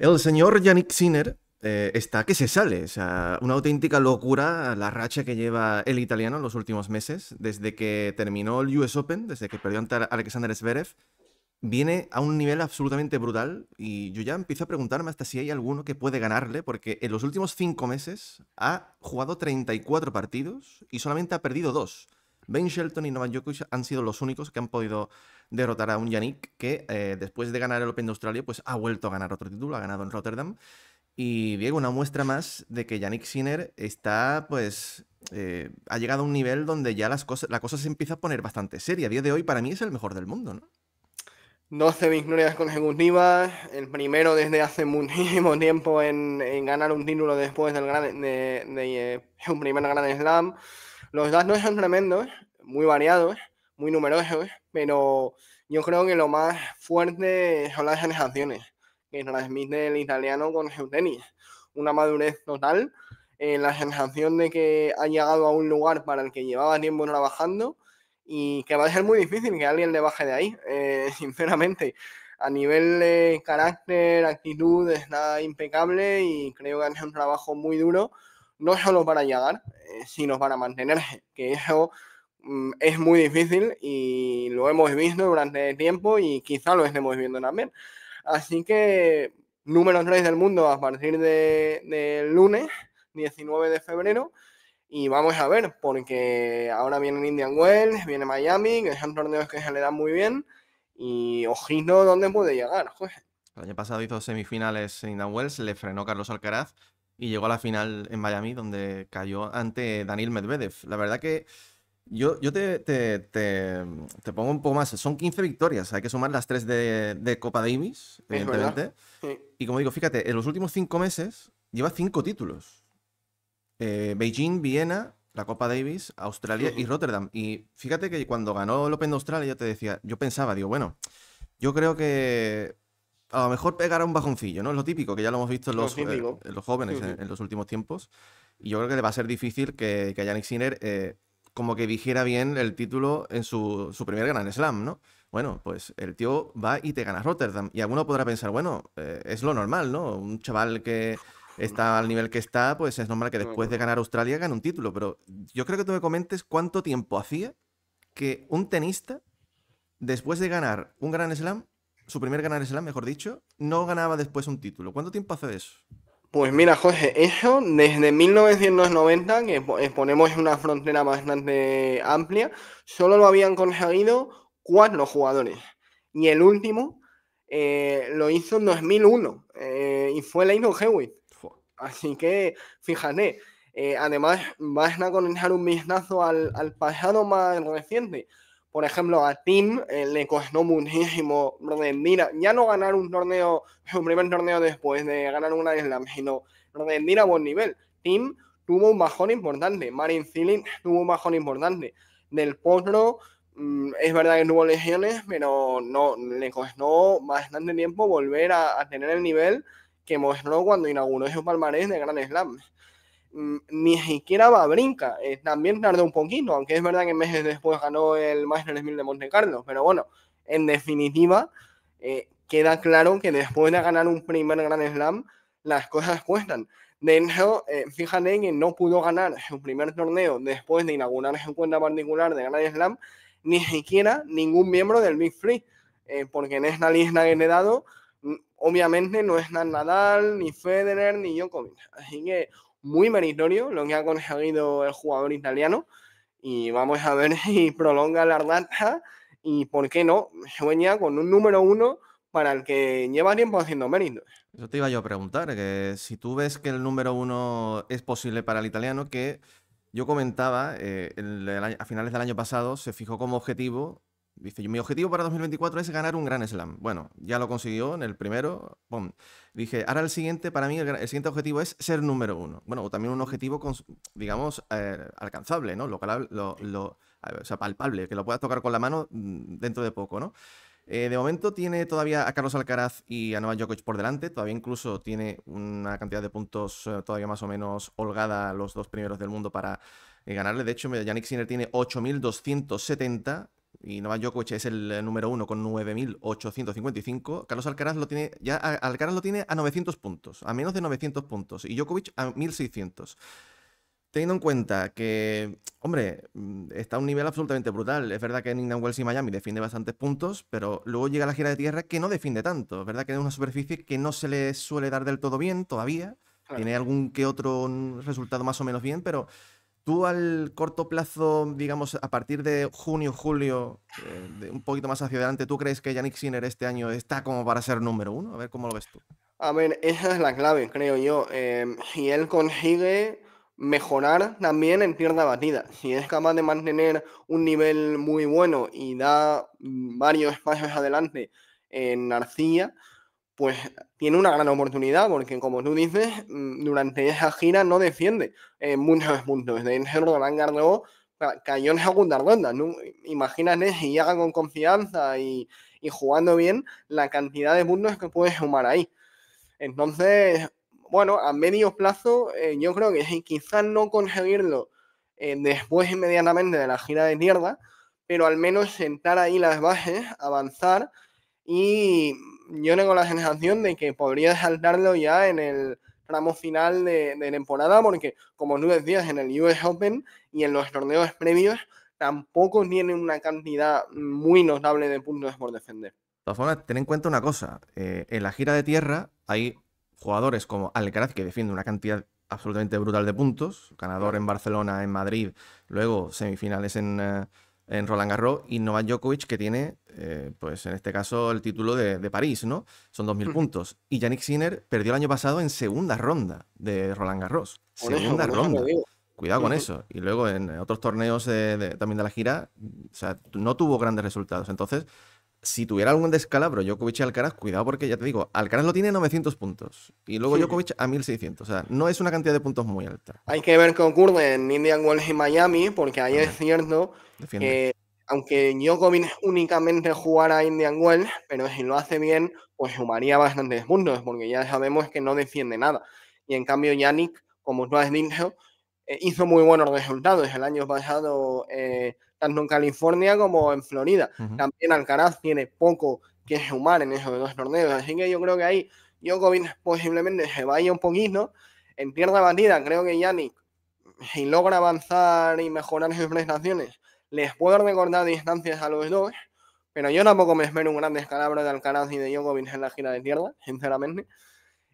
El señor Yannick Sinner eh, está que se sale, o sea, una auténtica locura la racha que lleva el italiano en los últimos meses, desde que terminó el US Open, desde que perdió ante Alexander Zverev, viene a un nivel absolutamente brutal y yo ya empiezo a preguntarme hasta si hay alguno que puede ganarle, porque en los últimos cinco meses ha jugado 34 partidos y solamente ha perdido dos. Ben Shelton y Novak Djokovic han sido los únicos que han podido derrotar a un Yannick que eh, después de ganar el Open de Australia, pues ha vuelto a ganar otro título, ha ganado en Rotterdam. Y Diego, una muestra más de que Yannick Sinner está, pues, eh, ha llegado a un nivel donde ya las cosas, la cosa se empieza a poner bastante seria. A día de hoy, para mí, es el mejor del mundo, ¿no? 12 victorias consecutivas, el primero desde hace muchísimo tiempo en, ganar un título después del gran, de, eh, un primer gran Slam. Los datos son tremendos, muy variados, muy numerosos pero yo creo que lo más fuerte son las generaciones que transmite el italiano con su tenis. Una madurez total, la sensación de que ha llegado a un lugar para el que llevaba tiempo trabajando y que va a ser muy difícil que alguien le baje de ahí, eh, sinceramente. A nivel de carácter, actitud, está impecable y creo que es un trabajo muy duro, no solo para llegar, eh, sino para mantenerse, que eso Mm, es muy difícil y lo hemos visto durante tiempo y quizá lo estemos viendo también. Así que número 3 del mundo a partir del de lunes 19 de febrero y vamos a ver porque ahora viene Indian Wells, viene Miami, que son torneos que se le dan muy bien y ojito dónde puede llegar. El año pasado hizo semifinales en Indian Wells, le frenó Carlos Alcaraz y llegó a la final en Miami donde cayó ante Daniel Medvedev. La verdad que... Yo, te, te, te, pongo un poco más. Son 15 victorias. Hay que sumar las 3 de, de Copa Davis, evidentemente. Y como digo, fíjate, en los últimos 5 meses lleva 5 títulos. Eh, Beijing, Viena, la Copa Davis, Australia y Rotterdam. Y fíjate que cuando ganó el Open de Australia, yo te decía, yo pensaba, digo, bueno, yo creo que a lo mejor pegará un bajoncillo, ¿no? Es lo típico, que ya lo hemos visto en los, eh, los jóvenes en, los últimos tiempos. Y yo creo que le va a ser difícil que, que Yannick Sinner... Eh, como que dijera bien el título en su, primer gran Slam, ¿no? Bueno, pues el tío va y te gana Rotterdam. Y alguno podrá pensar, bueno, eh, es lo normal, ¿no? Un chaval que está al nivel que está, pues es normal que después de ganar Australia gane un título. Pero yo creo que tú me comentes cuánto tiempo hacía que un tenista, después de ganar un gran Slam, su primer gran Slam, mejor dicho, no ganaba después un título. ¿Cuánto tiempo hace eso? Pues mira, Jorge, eso desde 1990, que eh, ponemos una frontera bastante amplia, solo lo habían conseguido cuatro jugadores. Y el último eh, lo hizo en 2001 eh, y fue Leino Hewitt. Así que, fíjate, además vas a conectar un vistazo al, al pasado más reciente por ejemplo, a Tim eh, le costó muchísimo. Mira, ya no ganar un torneo, un primer torneo después de ganar una Slam, sino rendir a buen nivel. Tim tuvo un bajón importante. Marin Zilin tuvo un bajón importante. Del Potro, mm, es verdad que tuvo lesiones, pero no, le costó bastante tiempo volver a, a tener el nivel que mostró cuando inauguró su palmarés de Gran Slam. Mm, ni siquiera va a brinca. Eh, también tardó un poquito, aunque es verdad que meses después ganó el Masters 1000 de Monte Carlo. Pero bueno, en definitiva, eh, queda claro que después de ganar un primer gran Slam, las cosas cuestan. De eh, fíjate que no pudo ganar su primer torneo después de inaugurar su cuenta particular de Grand Slam, ni siquiera ningún miembro del Big Free, porque en esta lista que le he dado, mm, obviamente no es Nadal, ni Federer, ni Djokovic. Así que muy meritorio lo que ha conseguido el jugador italiano. Y vamos a ver si prolonga la rata y, ¿por qué no? Sueña con un número uno para el que lleva tiempo haciendo méritos. Eso te iba yo a preguntar, que si tú ves que el número uno es posible para el italiano, que yo comentaba, eh, a finales del año pasado se fijó como objetivo Dice, mi objetivo para 2024 es ganar un gran slam. Bueno, ya lo consiguió en el primero. Dije, ahora el siguiente, para mí el, siguiente objetivo es ser número uno. Bueno, o también un objetivo, digamos, eh, alcanzable, ¿no? Lo, lo, palpable, que lo puedas tocar con la mano mm, dentro de poco, ¿no? Eh, de momento tiene todavía a Carlos Alcaraz y a Novak Djokovic por delante. Todavía incluso tiene una cantidad de puntos eh, todavía más o menos holgada los dos primeros del mundo para ganarle. De hecho, Janik Sinner tiene 8.270 y Novak Djokovic es el eh, número uno con 9.855. Carlos Alcaraz lo tiene ya Alcaraz lo tiene a 900 puntos, a menos de 900 puntos y Djokovic a 1.600. Teniendo en cuenta que, hombre, mm, está a un nivel absolutamente brutal. Es verdad que Indian Wells y Miami defiende bastantes puntos, pero luego llega la gira de tierra que no defiende tanto. Es verdad que es una superficie que no se le suele dar del todo bien todavía. Tiene algún que otro mm, resultado más o menos bien, pero Tú al corto plazo, digamos, a partir de junio, julio, eh, de un poquito más hacia adelante, ¿tú crees que Yannick Sinner este año está como para ser número uno? A ver cómo lo ves tú. A ver, esa es la clave, creo yo. Eh, y él consigue mejorar también en pierna batida. Si es capaz de mantener un nivel muy bueno y da varios pasos adelante en arcilla, pues tiene una gran oportunidad, porque como tú dices, mm, durante esa gira no defiende En muchos puntos. De hecho, Roland Garros cayó en segunda ronda. ¿no? Imagínate si llega con confianza y, y, jugando bien, la cantidad de puntos que puedes sumar ahí. Entonces, bueno, a medio plazo, eh, yo creo que quizás no conseguirlo eh, después inmediatamente de la gira de mierda... pero al menos sentar ahí las bases, avanzar y yo tengo la sensación de que podría saltarlo ya en el ramo final de, temporada, porque como tú decías, en el US Open y en los torneos previos tampoco tienen una cantidad muy notable de puntos por defender. De todas formas, ten en cuenta una cosa, eh, en la gira de tierra hay jugadores como Alcaraz que defiende una cantidad absolutamente brutal de puntos, ganador en Barcelona, en Madrid, luego semifinales en... Eh, en Roland Garros y Novak Djokovic que tiene, eh, pues en este caso, el título de, París, ¿no? Son 2.000 hmm. puntos. Y Yannick Sinner perdió el año pasado en segunda ronda de Roland Garros. segunda ronda. Cuidado con eso. Y luego en otros torneos eh, también de la gira, o sea, no tuvo grandes resultados. Entonces, si tuviera algún descalabro Djokovic y Alcaraz, cuidado porque ya te digo, Alcaraz lo tiene 900 puntos y luego sí. Djokovic a 1600. O sea, no es una cantidad de puntos muy alta. Hay que ver qué ocurre en Indian Wells y Miami, porque ahí es cierto que eh, aunque Djokovic únicamente jugara Indian Wells, pero si lo hace bien, pues sumaría bastantes puntos, porque ya sabemos que no defiende nada. Y en cambio, Yannick, como tú has dicho, eh, hizo muy buenos resultados el año pasado, eh, tanto en California como en Florida. También Alcaraz tiene poco que sumar en esos dos torneos, así que yo creo que ahí Djokovic posiblemente se vaya un poquito. En tierra batida, creo que Yannick, si logra avanzar y mejorar sus prestaciones, les puedo recordar distancias a los dos, pero yo tampoco me espero un gran descalabro de Alcaraz y de Djokovic en la gira de tierra, sinceramente.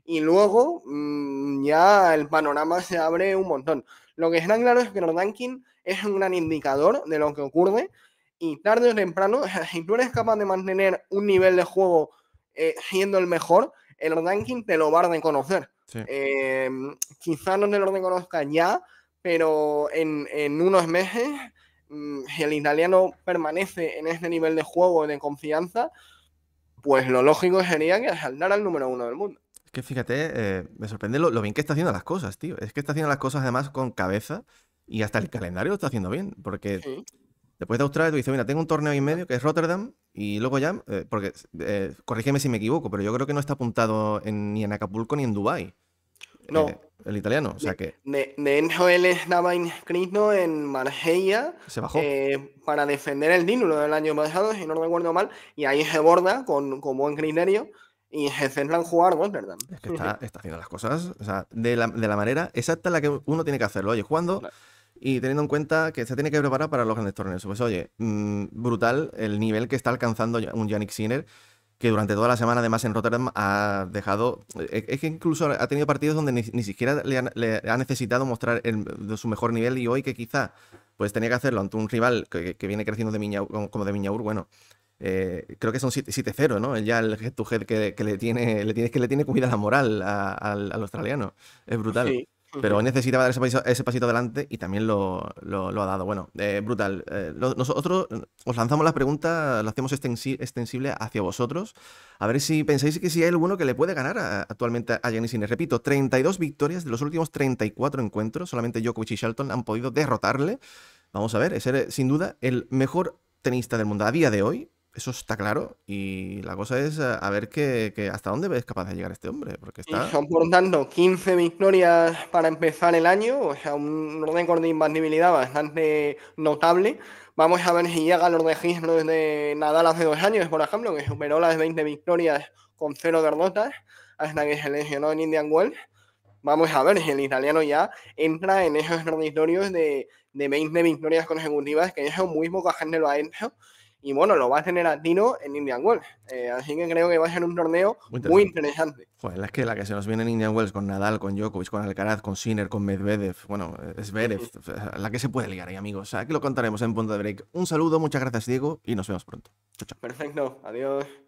Y luego mm, ya el panorama se abre un montón. Lo que está claro es que el ranking es un gran indicador de lo que ocurre y tarde o temprano, si tú eres capaz de mantener un nivel de juego eh, siendo el mejor, el ranking te lo va a reconocer. Em, quizá quizás no te lo reconozca ya, pero en, unos meses, mm, si el italiano permanece en este nivel de juego, de confianza, pues lo lógico sería que saltara al número uno del mundo. Es que fíjate, eh, me sorprende lo, bien que está haciendo las cosas, tío. Es que está haciendo las cosas además con cabeza y hasta el calendario lo está haciendo bien. Porque después de Australia tú dices, mira, tengo un torneo y medio que es Rotterdam y luego ya, eh, porque eh, corrígeme si me equivoco, pero yo creo que no está apuntado ni en Acapulco ni en Dubái. No. el italiano, o sea que. De, él estaba inscrito en Marsella. Se bajó. para defender el título del año pasado, si no recuerdo mal. Y ahí se borda con, con buen criterio. Y Hezeslan jugar Wonderdam. Es que está, está, haciendo las cosas, o sea, de la, manera exacta en la que uno tiene que hacerlo. Oye, jugando y teniendo en cuenta que se tiene que preparar para los grandes torneos. Pues oye, mm, brutal el nivel que está alcanzando un Yannick Sinner que durante toda la semana además en Rotterdam ha dejado, eh, es que incluso ha tenido partidos donde ni, siquiera le ha, necesitado mostrar su mejor nivel y hoy que quizá pues tenía que hacerlo ante un rival que, viene creciendo de como de Miñaur, bueno, eh, creo que son 7-0, ¿no? Ya el head to head que, le tiene, le que le tiene comida la moral al australiano. Es brutal. Pero necesitaba dar ese pasito, adelante y también lo, ha dado. Bueno, eh, brutal. Eh, nosotros mm, os lanzamos la pregunta, la hacemos extensible hacia vosotros. A ver si pensáis que si hay alguno que le puede ganar actualmente a Janis Sinner. Repito, 32 victorias de los últimos 34 encuentros. Solamente Djokovic y Shelton han podido derrotarle. Vamos a ver, es sin duda el mejor tenista del mundo a día de hoy. Eso está claro. Y la cosa es eh, a ver que, hasta dónde es capaz de llegar este hombre. Porque está... son, por tanto, 15 victorias para empezar el año. O sea, un récord de invasibilidad bastante notable. Vamos a ver si llega a los registros de Nadal hace dos años, por ejemplo, que superó las 20 victorias con cero derrotas hasta que se lesionó en Indian Wells. Vamos a ver si el italiano ya entra en esos territorios de, de 20 victorias consecutivas, que eso muy poca gente lo ha hecho y bueno, lo va a tener a Dino en Indian Wells. Eh, así que creo que va a ser un torneo muy interesante. Muy Pues que, la que se nos viene en Indian Wells con Nadal, con Djokovic, con Alcaraz, con Sinner, con Medvedev, bueno, es ver la que se puede ligar ahí, amigos. Aquí lo contaremos en Punto de Break. Un saludo, muchas gracias, Diego, y nos vemos pronto. Perfecto, adiós.